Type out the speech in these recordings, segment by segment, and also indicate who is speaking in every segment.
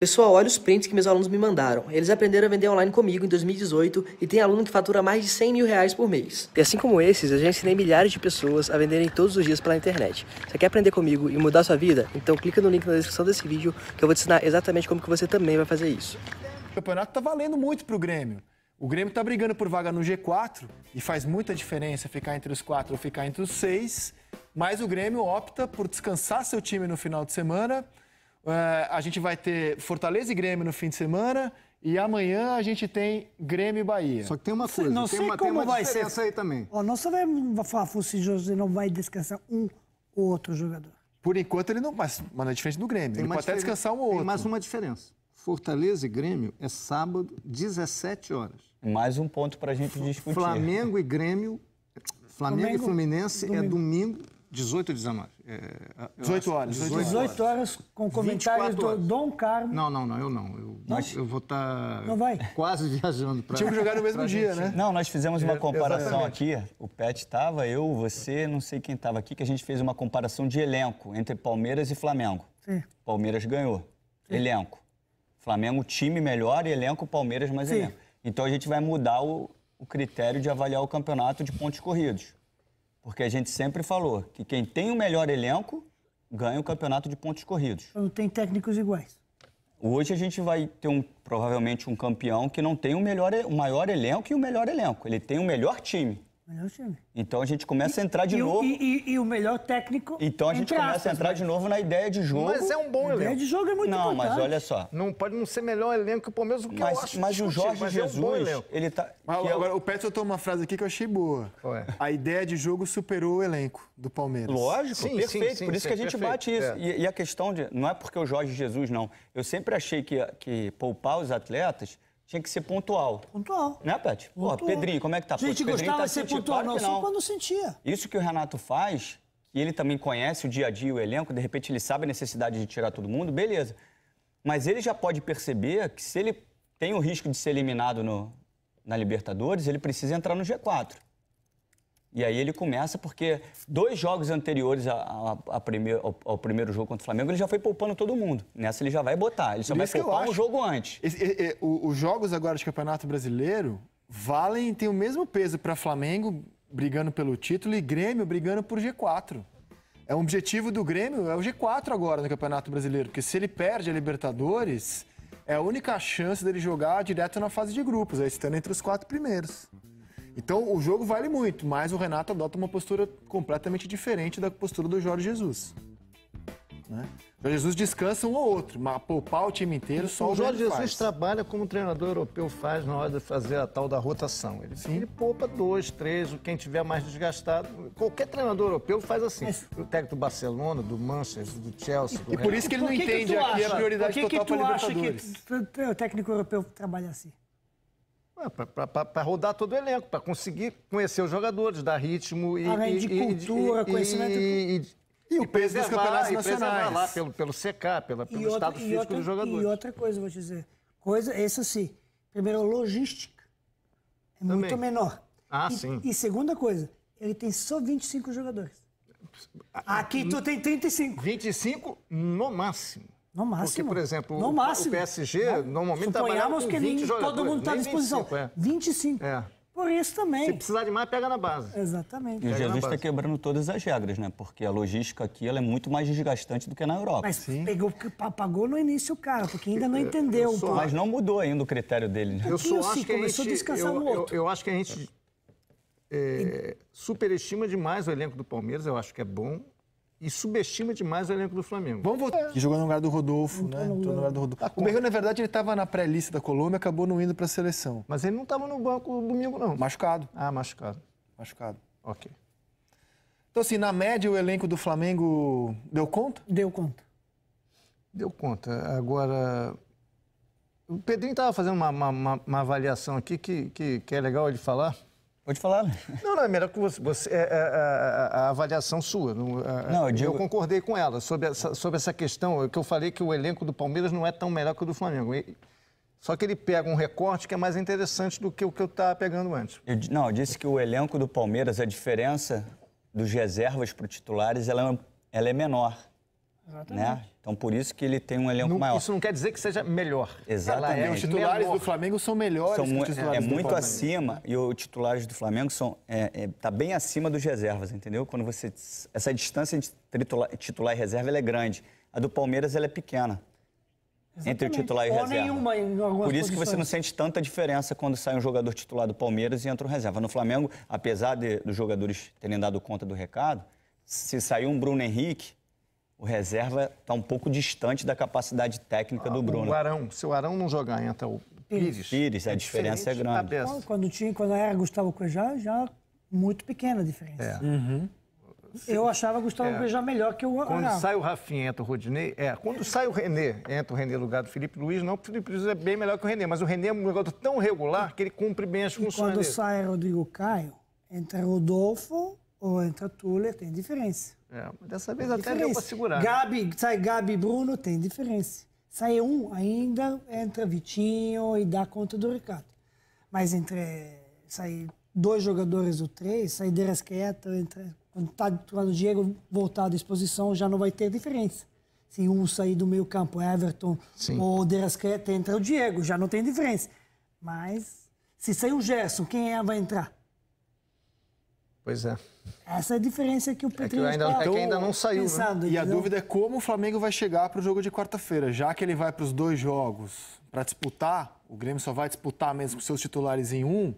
Speaker 1: Pessoal, olha os prints que meus alunos me mandaram. Eles aprenderam a vender online comigo em 2018 e tem aluno que fatura mais de 100 mil reais por mês. E assim como esses, eu já ensinei milhares de pessoas a venderem todos os dias pela
Speaker 2: internet. Você quer aprender comigo e mudar sua vida? Então clica no link na descrição desse vídeo que eu vou te ensinar exatamente como que você também vai fazer isso. O campeonato tá valendo muito pro Grêmio. O Grêmio tá brigando por vaga no G4 e faz muita diferença ficar entre os quatro ou ficar entre os seis, mas o Grêmio opta por descansar seu time no final de semana é, a gente vai ter Fortaleza e Grêmio no fim de semana. E amanhã a gente tem Grêmio e Bahia. Só que tem uma coisa, não sei, tem, sei uma, como tem uma vai diferença ser. aí também.
Speaker 1: Ó, não sabemos, falar se José não vai descansar um ou outro jogador.
Speaker 3: Por enquanto ele não, mas, mas é diferente do Grêmio. Tem ele pode até descansar um ou outro. Tem mais uma diferença. Fortaleza e Grêmio é sábado, 17 horas. Mais um ponto para a gente discutir. Flamengo e Grêmio, Flamengo, Flamengo e Fluminense domingo. é domingo, 18 ou 19? É, 18 horas. 18, 18 horas. horas com comentários do Dom Carmo Não,
Speaker 4: não, não, eu não. Eu, eu vou estar
Speaker 3: tá quase viajando para. Tinha que jogar no mesmo dia, gente. né? Não, nós fizemos uma é, comparação é, aqui.
Speaker 4: O Pet estava, eu, você, não sei quem estava aqui, que a gente fez uma comparação de elenco entre Palmeiras e Flamengo. Sim. Palmeiras ganhou. Sim. Elenco. Flamengo, time melhor, e elenco, Palmeiras mais Sim. elenco. Então a gente vai mudar o, o critério de avaliar o campeonato de pontos corridos. Porque a gente sempre falou que quem tem o melhor elenco ganha o campeonato de pontos corridos.
Speaker 1: Não tem técnicos iguais.
Speaker 4: Hoje a gente vai ter um, provavelmente um campeão que não tem o, melhor, o maior elenco e o melhor elenco. Ele tem o melhor time. Melhor time. Então a gente começa a entrar de e, novo.
Speaker 1: E, e, e, o melhor técnico.
Speaker 4: Então a gente começa aspas, a entrar de novo na ideia de jogo. Mas é um bom a elenco. A ideia de jogo é muito não, importante. Não, mas olha só.
Speaker 3: Não pode não ser melhor elenco que o Palmeiras, o que mas, eu acho. Mas o Jorge mas Jesus, é um
Speaker 4: ele tá. Mas, agora, é... o
Speaker 2: Pet soltou uma frase aqui que eu achei boa. Ué. A ideia de jogo superou o elenco do Palmeiras. Lógico, sim, perfeito. Sim, sim, Por isso que a gente perfeito. bate
Speaker 4: isso. É. E, a questão de. Não é porque o Jorge Jesus, não. Eu sempre achei que, que poupar os atletas tinha que ser pontual. Pontual. Né, Pet? Pô, Pedrinho, como é que tá? A gente Pô, gostava tá de ser pontual, não, só quando sentia. Isso que o Renato faz, que ele também conhece o dia a dia, o elenco, de repente ele sabe a necessidade de tirar todo mundo, beleza. Mas ele já pode perceber que se ele tem o risco de ser eliminado no, na Libertadores, ele precisa entrar no G4. E aí ele começa porque dois jogos anteriores a, a, a primeir, ao, ao, primeiro jogo contra o Flamengo, ele já foi poupando todo mundo. Nessa ele já vai botar. Ele só Por vai poupar um
Speaker 2: jogo antes. Esse, os jogos agora de Campeonato Brasileiro valem, tem o mesmo peso para Flamengo brigando pelo título e Grêmio brigando por G4. É um objetivo do Grêmio, é o G4 agora no Campeonato Brasileiro, porque se ele perde a Libertadores, é a única chance dele jogar direto na fase de grupos, aí é estando entre os quatro primeiros. Então o jogo vale muito, mas o Renato adota uma postura completamente diferente da postura do Jorge Jesus. Né? O Jorge Jesus descansa um ou outro, mas poupar o time inteiro só o, o Jorge Jesus faz.
Speaker 3: trabalha como o treinador europeu faz na hora de fazer a tal da rotação. Ele, Sim. ele poupa dois, três, quem tiver mais desgastado. Qualquer treinador europeu faz assim. O técnico do Barcelona, do Manchester, do Chelsea. Do e, por isso que ele não que entende que aqui acha? a prioridade por que total que tu acha
Speaker 1: que o técnico europeu trabalha assim?
Speaker 3: Ah, para rodar todo o elenco, para conseguir conhecer os jogadores, dar ritmo e. Além de cultura, e, conhecimento. E, e, e o peso dos campeonatos nacionais. lá pelo, pelo secar, pela, pelo outra, estado físico outra, dos jogadores. E outra
Speaker 1: coisa, vou te dizer. Coisa, essa sim. Primeiro, logística. É Também. muito menor. Ah, e, sim. E segunda coisa, ele tem só 25 jogadores. Ah,
Speaker 3: Aqui tu hum. tem 35. 25 no máximo. No máximo. Porque, por exemplo, no o, máximo. o PSG não, né? normalmente Suponhamos que todo mundo está à disposição. 25,
Speaker 4: é. 25. É.
Speaker 3: Por isso também. Se precisar de mais, pega na base. Exatamente. E o Jesus está
Speaker 4: quebrando todas as regras, né? Porque a logística aqui ela é muito mais desgastante do que na Europa. Mas Sim. Pegou, pagou no início o cara, porque ainda não entendeu. Só, mas não mudou ainda o critério dele. Né? Eu aqui só acho que começou a, gente, a descansar eu, no outro. Eu,
Speaker 3: eu, acho que a gente é, superestima demais o elenco do Palmeiras. Eu acho que é bom e subestima demais o elenco do Flamengo. Vamos voltar. Que
Speaker 2: jogou no lugar do Rodolfo, não né? Entrou no lugar do Rodolfo. o Berreu, na verdade, ele estava na pré-lista da Colômbia, acabou não indo para a seleção. Mas ele não estava no banco domingo, não.
Speaker 3: Machucado. Ah, machucado. Machucado. Ok.
Speaker 2: Então, assim, na média, o elenco do
Speaker 3: Flamengo deu conta? Deu conta. Deu conta. Agora, o Pedrinho estava fazendo uma, uma, uma, avaliação aqui que, que, que é legal ele falar. Pode falar. Não, não, é melhor que você. você é, a, é, a, é, é, a, avaliação sua. Não, não eu, digo... eu, concordei com ela sobre essa, sobre essa questão, que eu falei que o elenco do Palmeiras não é tão melhor que o do
Speaker 4: Flamengo. E, só que ele pega um recorte que é mais interessante do que o que eu estava pegando antes. Eu, não, eu disse que o elenco do Palmeiras, a diferença dos reservas para os titulares, ela ela é menor. Exatamente. Né? Então, por isso que ele tem um elenco não, maior. Isso não quer dizer que seja melhor. Exatamente. É, os titulares melhor. do
Speaker 2: Flamengo são melhores são, que os titulares é, é muito acima,
Speaker 4: e os titulares do Flamengo são é, é, tá bem acima dos reservas, entendeu? Quando você... Essa distância entre titular, titular e reserva é grande. A do Palmeiras ela é pequena. Exatamente. Entre o titular e reserva. Nenhuma,
Speaker 1: em algumas Por isso posições. que você não
Speaker 4: sente tanta diferença quando sai um jogador titular do Palmeiras e entra um reserva. No Flamengo, apesar de, dos jogadores terem dado conta do recado, se saiu um Bruno Henrique, o reserva está um pouco distante da capacidade técnica ah, do Bruno. O
Speaker 3: Arão, se o Arão não jogar, entra o
Speaker 4: Pires. Pires, é a diferença é grande. Quando,
Speaker 3: quando, tinha, quando era é
Speaker 1: Gustavo Cuejá, já muito pequena a diferença.
Speaker 3: É. Uhum.
Speaker 1: Eu achava Gustavo é. melhor que o Quando sai o
Speaker 3: Rafinha, entra o Rodinei. É, quando sai o René, entra o René no lugar do Felipe Luiz, não, o Felipe Luiz é bem melhor que o René, mas o René é um jogador tão regular que ele cumpre bem as funções. E quando sai
Speaker 1: Rodrigo Caio, entra Rodolfo ou entra Tuller, tem diferença. É, dessa vez até diferença. deu pra segurar. Gabi, sai Gabi e Bruno, tem diferença. Sai um, ainda entra Vitinho e dá conta do recado. Mas entre sair dois jogadores do três, sair Deras quieto, entre, quando tá quando tá o Diego voltar da exposição, já não vai ter diferença. Se um sair do meio campo, Everton Sim. ou Deras entra o Diego, já não tem diferença. Mas se sair o Gerson, quem é vai entrar? Pois é. Essa é a diferença que o Petrinho é que, ainda, tá é que ainda não
Speaker 2: saiu. Pensado, né? E a dúvida é como o Flamengo vai chegar para o jogo de quarta-feira, já que ele vai para os dois jogos para disputar, o Grêmio só vai disputar mesmo com seus titulares em um.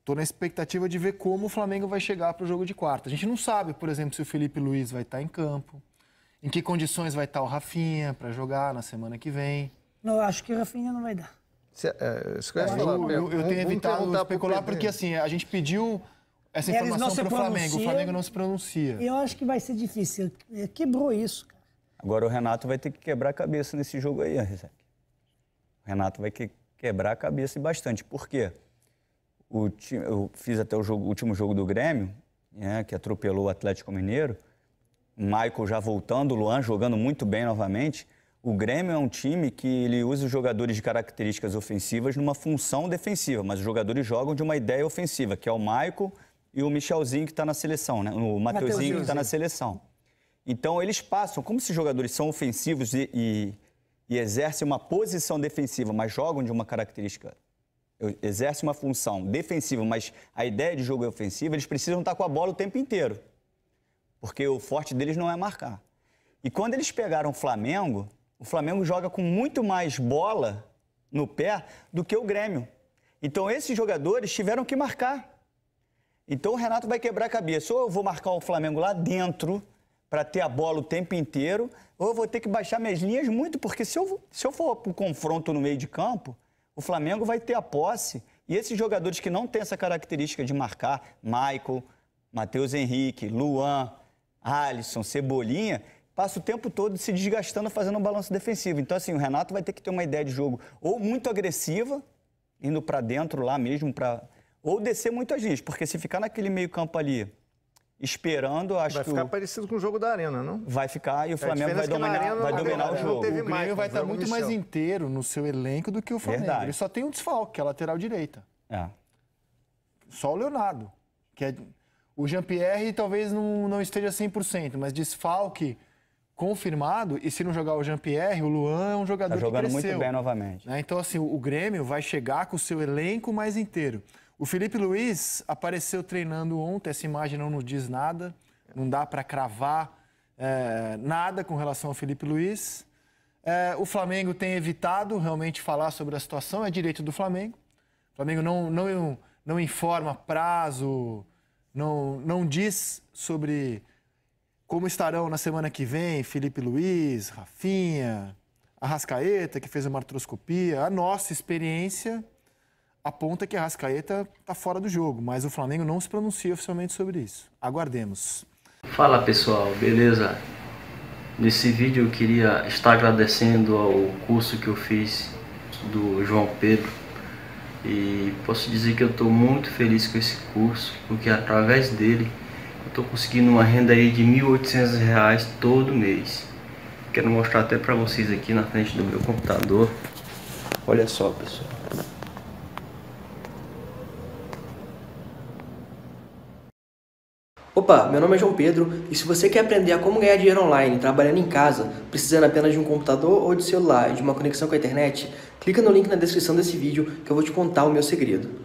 Speaker 2: Estou na expectativa de ver como o Flamengo vai chegar para o jogo de quarta. A gente não sabe, por exemplo, se o Felipe Luiz vai estar tá em campo, em que condições vai estar tá o Rafinha para jogar na semana que vem.
Speaker 1: Não, acho que o Rafinha não vai
Speaker 2: dar. Se, é, eu, é, eu, eu, tenho evitado especular porque assim a gente pediu
Speaker 4: essa informação para o Flamengo. O Flamengo não se
Speaker 2: pronuncia.
Speaker 1: Eu acho que vai ser difícil. É, quebrou isso, cara.
Speaker 4: Agora o Renato vai ter que quebrar a cabeça nesse jogo aí, Rizek. O Renato vai ter que quebrar a cabeça e bastante. Por quê? O time, eu fiz até o, jogo, o último jogo do Grêmio, né, que atropelou o Atlético Mineiro. O Michael já voltando, o Luan jogando muito bem novamente. O Grêmio é um time que ele usa os jogadores de características ofensivas numa função defensiva, mas os jogadores jogam de uma ideia ofensiva, que é o Michael e o Michelzinho que está na seleção, né? O Mateuzinho que está na seleção. Então eles passam, como esses jogadores são ofensivos e, e, e exercem uma posição defensiva, mas jogam de uma característica, exercem uma função defensiva, mas a ideia de jogo é ofensiva, eles precisam estar com a bola o tempo inteiro. Porque o forte deles não é marcar. E quando eles pegaram o Flamengo, o Flamengo joga com muito mais bola no pé do que o Grêmio. Então esses jogadores tiveram que marcar. Então o Renato vai quebrar a cabeça. Ou eu vou marcar o Flamengo lá dentro para ter a bola o tempo inteiro, ou eu vou ter que baixar minhas linhas muito, porque se eu, se eu for para o confronto no meio de campo, o Flamengo vai ter a posse. E esses jogadores que não têm essa característica de marcar, Michael, Matheus Henrique, Luan, Alisson, Cebolinha, passa o tempo todo se desgastando fazendo um balanço defensivo. Então, assim, o Renato vai ter que ter uma ideia de jogo ou muito agressiva, indo para dentro lá mesmo para ou descer muito a gente, porque se ficar naquele meio campo ali esperando, acho vai que. Vai ficar o...
Speaker 3: parecido com o jogo da
Speaker 4: Arena, não? Vai ficar e o é Flamengo vai dominar, arena, vai dominar o jogo. O Grêmio vai estar tá muito mais inteiro
Speaker 2: no seu elenco do que o Flamengo. Verdade. Ele só tem um desfalque, que é a lateral direita. É. Só o Leonardo. Que é... O Jean-Pierre talvez não, não esteja 100%, mas desfalque confirmado, e se não jogar o Jean-Pierre, o Luan é um jogador tá jogando que muito bem novamente. Né? Então, assim, o Grêmio vai chegar com o seu elenco mais inteiro. O Felipe Luiz apareceu treinando ontem, essa imagem não nos diz nada, não dá para cravar é, nada com relação ao Felipe Luiz. É, o Flamengo tem evitado realmente falar sobre a situação, é direito do Flamengo. O Flamengo não, não, não informa prazo, não, não diz sobre como estarão na semana que vem Felipe Luiz, Rafinha, Arrascaeta, que fez a artroscopia. A nossa experiência aponta que a Rascaeta está fora do jogo, mas o Flamengo não se pronuncia oficialmente sobre isso. Aguardemos.
Speaker 4: Fala pessoal, beleza? Nesse vídeo eu queria estar agradecendo ao curso que eu fiz do João Pedro e posso dizer que eu estou muito feliz com esse curso, porque através dele eu estou conseguindo uma renda aí de R$ 1.800 reais todo mês. Quero mostrar até para vocês aqui na frente do meu computador. Olha só pessoal,
Speaker 1: Opa, meu nome é João Pedro e se você quer aprender a como ganhar dinheiro online trabalhando em casa, precisando apenas de um computador ou de celular e de uma conexão com a internet, clica no link na descrição desse vídeo que eu vou te contar o meu segredo.